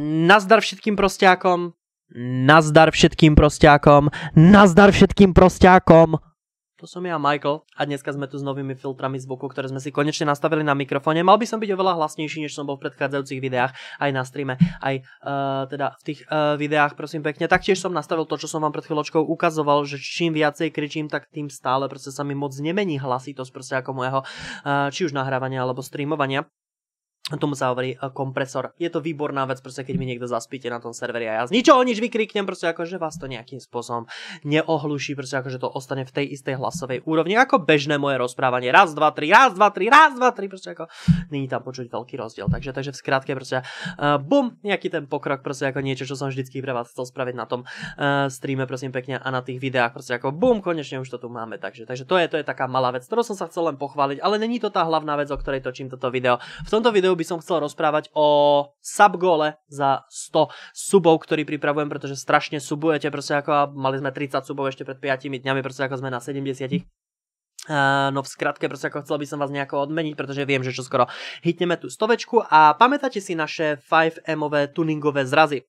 Nazdar všetkým prostiakom. Nazdar všetkým prostiakom. Nazdar všetkým prostiakom. To som ja, Michael, a dneska sme tu s novými filtrami zvuku, ktoré sme si konečne nastavili na mikrofóne. Mal by som byť oveľa hlasnejší, než som bol v predchádzajúcich videách, aj na streame, aj uh, teda v tých uh, videách, prosím pekne. Taktiež som nastavil to, čo som vám pred chvíľočkou ukazoval, že čím viacej kričím, tak tým stále proste sa mi moc nemení hlasitosť proste ako mojho, uh, či už nahrávania alebo streamovania tomu sa hovorí eh, kompresor. Je to výborná vec, proste keď mi niekto zaspíte na tom serveri a ja z ničoho nič vykriknem, proste ako, že vás to nejakým spôsobom neohluší, proste ako, že to ostane v tej istej hlasovej úrovni, ako bežné moje rozprávanie. Raz, dva, tri, raz, dva, tri, raz, dva, tri, proste ako, není tam počuť veľký rozdiel. Takže, takže v skratke proste, uh, bum, nejaký ten pokrok, proste ako niečo, čo som vždycky pre vás chcel spraviť na tom uh, streame, prosím pekne, a na tých videách, proste ako, bum, konečne už to tu máme. Takže, takže to je, to je taká malá vec, ktorú som sa chcel len pochváliť, ale není to tá hlavná vec, o ktorej točím toto video. V tomto videu by by som chcel rozprávať o subgole za 100 subov, ktorý pripravujem, pretože strašne subujete, proste ako mali sme 30 subov ešte pred 5 dňami, proste ako sme na 70. no v skratke, proste ako chcel by som vás nejako odmeniť, pretože viem, že čo skoro hitneme tú stovečku a pamätáte si naše 5Mové tuningové zrazy.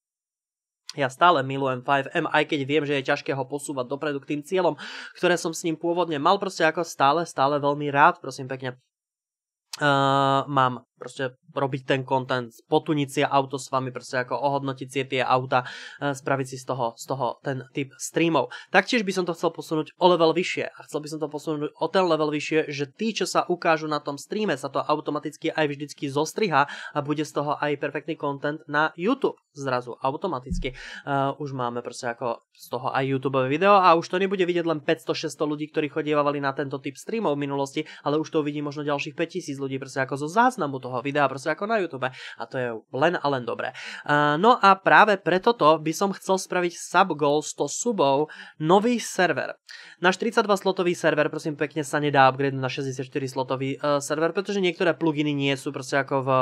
Ja stále milujem 5M, aj keď viem, že je ťažké ho posúvať dopredu k tým cieľom, ktoré som s ním pôvodne mal, proste ako stále, stále veľmi rád, prosím pekne. Uh, mám proste robiť ten content, potuniť si auto s vami, proste ako ohodnotiť si tie auta, eh, spraviť si z toho, z toho ten typ streamov. Taktiež by som to chcel posunúť o level vyššie a chcel by som to posunúť o ten level vyššie, že tí, čo sa ukážu na tom streame, sa to automaticky aj vždycky zostriha a bude z toho aj perfektný content na YouTube zrazu automaticky. Uh, už máme proste ako z toho aj YouTube video a už to nebude vidieť len 500-600 ľudí, ktorí chodievali na tento typ streamov v minulosti, ale už to uvidí možno ďalších 5000 ľudí proste ako zo záznamu toho toho videa, proste ako na YouTube. A to je len a len dobré. no a práve preto to by som chcel spraviť subgoal 100 subov, nový server. Náš 32 slotový server, prosím pekne, sa nedá upgrade na 64 slotový e, server, pretože niektoré pluginy nie sú proste ako v e,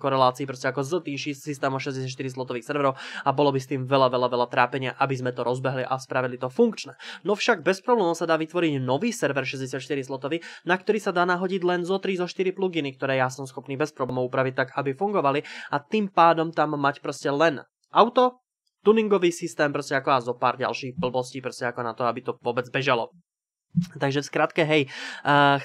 korelácii proste ako z tým systémom 64 slotových serverov a bolo by s tým veľa, veľa, veľa trápenia, aby sme to rozbehli a spravili to funkčné. No však bez problémov sa dá vytvoriť nový server 64 slotový, na ktorý sa dá nahodiť len zo 3 zo 4 pluginy, ktoré ja som schopný bez bez problémov upraviť tak, aby fungovali a tým pádom tam mať proste len auto, tuningový systém, proste ako a zo pár ďalších blbostí, proste ako na to, aby to vôbec bežalo. Takže v skratke, hej,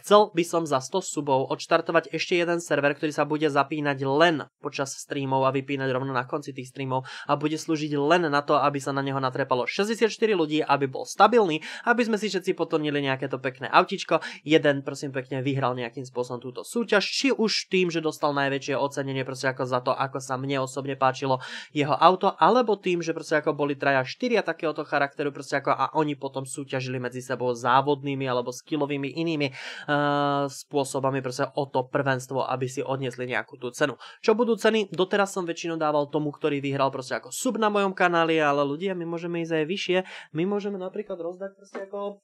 chcel by som za 100 subov odštartovať ešte jeden server, ktorý sa bude zapínať len počas streamov a vypínať rovno na konci tých streamov a bude slúžiť len na to, aby sa na neho natrepalo 64 ľudí, aby bol stabilný, aby sme si všetci potornili nejaké to pekné autičko. Jeden, prosím pekne, vyhral nejakým spôsobom túto súťaž, či už tým, že dostal najväčšie ocenenie proste ako za to, ako sa mne osobne páčilo jeho auto, alebo tým, že proste ako boli traja štyria takéhoto charakteru proste ako a oni potom súťažili medzi sebou závod osobnými alebo skillovými inými uh, spôsobami proste o to prvenstvo, aby si odniesli nejakú tú cenu. Čo budú ceny? Doteraz som väčšinou dával tomu, ktorý vyhral proste ako sub na mojom kanáli, ale ľudia, my môžeme ísť aj vyššie. My môžeme napríklad rozdať proste ako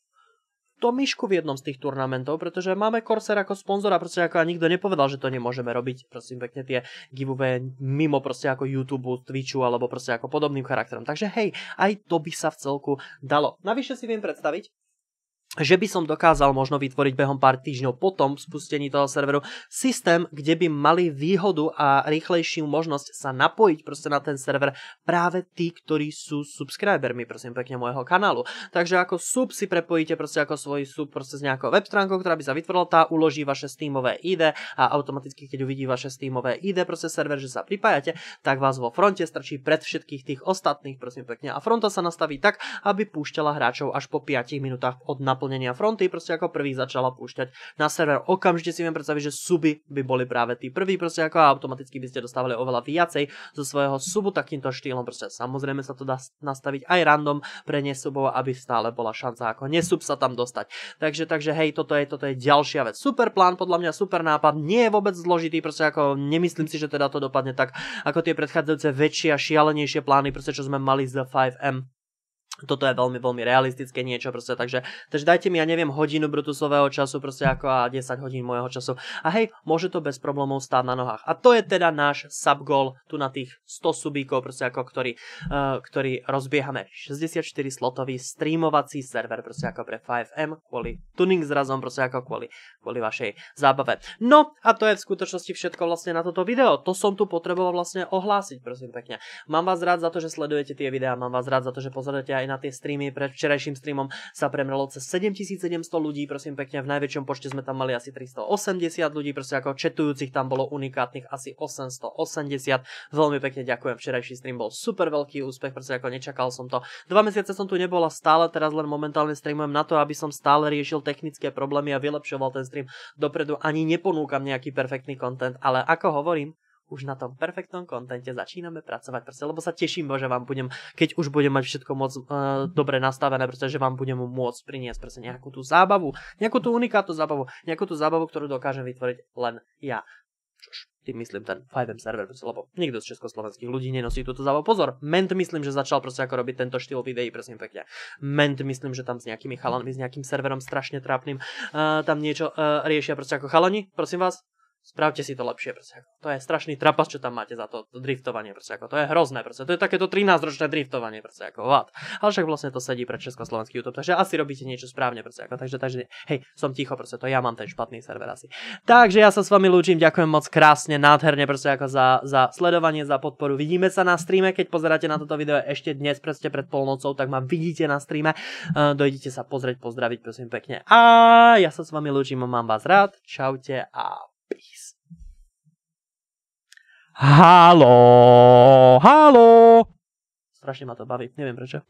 to myšku v jednom z tých turnamentov, pretože máme Corsair ako sponzora, proste ako a nikto nepovedal, že to nemôžeme robiť, prosím pekne tie giveaway mimo proste ako YouTube, Twitchu alebo proste ako podobným charakterom. Takže hej, aj to by sa v celku dalo. Navyše si viem predstaviť, že by som dokázal možno vytvoriť behom pár týždňov potom spustení toho serveru systém, kde by mali výhodu a rýchlejšiu možnosť sa napojiť proste na ten server práve tí, ktorí sú subscribermi, prosím pekne, môjho kanálu. Takže ako sub si prepojíte proste ako svoj sub proste s nejakou web stránkou, ktorá by sa vytvorila, tá uloží vaše Steamové ID a automaticky, keď uvidí vaše Steamové ID proste server, že sa pripájate, tak vás vo fronte strčí pred všetkých tých ostatných, prosím pekne. A fronta sa nastaví tak, aby púšťala hráčov až po 5 minútach od napojenia naplnenia fronty proste ako prvý začala púšťať na server. Okamžite si viem predstaviť, že suby by boli práve tí prví proste ako a automaticky by ste dostávali oveľa viacej zo svojho subu takýmto štýlom. Proste samozrejme sa to dá nastaviť aj random pre nesubov, aby stále bola šanca ako nesub sa tam dostať. Takže, takže hej, toto je, toto je ďalšia vec. Super plán, podľa mňa super nápad, nie je vôbec zložitý, proste ako nemyslím si, že teda to dopadne tak, ako tie predchádzajúce väčšie a šialenejšie plány, proste čo sme mali z 5M toto je veľmi, veľmi realistické niečo proste, takže, takže dajte mi, ja neviem, hodinu brutusového času proste ako a 10 hodín môjho času a hej, môže to bez problémov stáť na nohách a to je teda náš subgol tu na tých 100 subíkov proste ako, ktorý, uh, ktorý rozbiehame 64 slotový streamovací server proste ako pre 5M kvôli tuning zrazom proste ako kvôli, kvôli vašej zábave. No a to je v skutočnosti všetko vlastne na toto video, to som tu potreboval vlastne ohlásiť prosím pekne. Mám vás rád za to, že sledujete tie videá, mám vás rád za to, že pozerajte aj na tie streamy. Pred včerajším streamom sa premrelo cez 7700 ľudí, prosím pekne, v najväčšom počte sme tam mali asi 380 ľudí, proste ako četujúcich tam bolo unikátnych asi 880. Veľmi pekne ďakujem, včerajší stream bol super veľký úspech, proste ako nečakal som to. Dva mesiace som tu nebol a stále teraz len momentálne streamujem na to, aby som stále riešil technické problémy a vylepšoval ten stream dopredu. Ani neponúkam nejaký perfektný kontent, ale ako hovorím, už na tom perfektnom kontente začíname pracovať, proste, lebo sa teším, že vám budem, keď už budem mať všetko moc uh, dobre nastavené, pretože vám budem môcť priniesť proste nejakú tú zábavu, nejakú tú unikátnu zábavu, nejakú tú zábavu, ktorú dokážem vytvoriť len ja. Čož tým myslím ten 5M server, proste, lebo nikto z československých ľudí nenosí túto zábavu. Pozor, Ment myslím, že začal proste ako robiť tento štýl videí, prosím pekne. Ment myslím, že tam s nejakými chalanmi, s nejakým serverom strašne trápnym, uh, tam niečo uh, riešia proste ako chalani, prosím vás, spravte si to lepšie, proste. To je strašný trapas, čo tam máte za to, to driftovanie, proste. Ako. To je hrozné, proste. To je takéto 13-ročné driftovanie, proste. Ako, what? Ale však vlastne to sedí pre československý YouTube, takže asi robíte niečo správne, proste. Ako. Takže, takže, hej, som ticho, proste. To ja mám ten špatný server asi. Takže ja sa s vami lúčim, ďakujem moc krásne, nádherne, proste ako za, za sledovanie, za podporu. Vidíme sa na streame, keď pozeráte na toto video ešte dnes, proste pred polnocou, tak ma vidíte na streame. Uh, dojdite sa pozrieť, pozdraviť, prosím pekne. A ja sa s vami lúčim, mám vás rád. Čaute a Peace. Halo, halo. Strašne ma to baví, neviem prečo.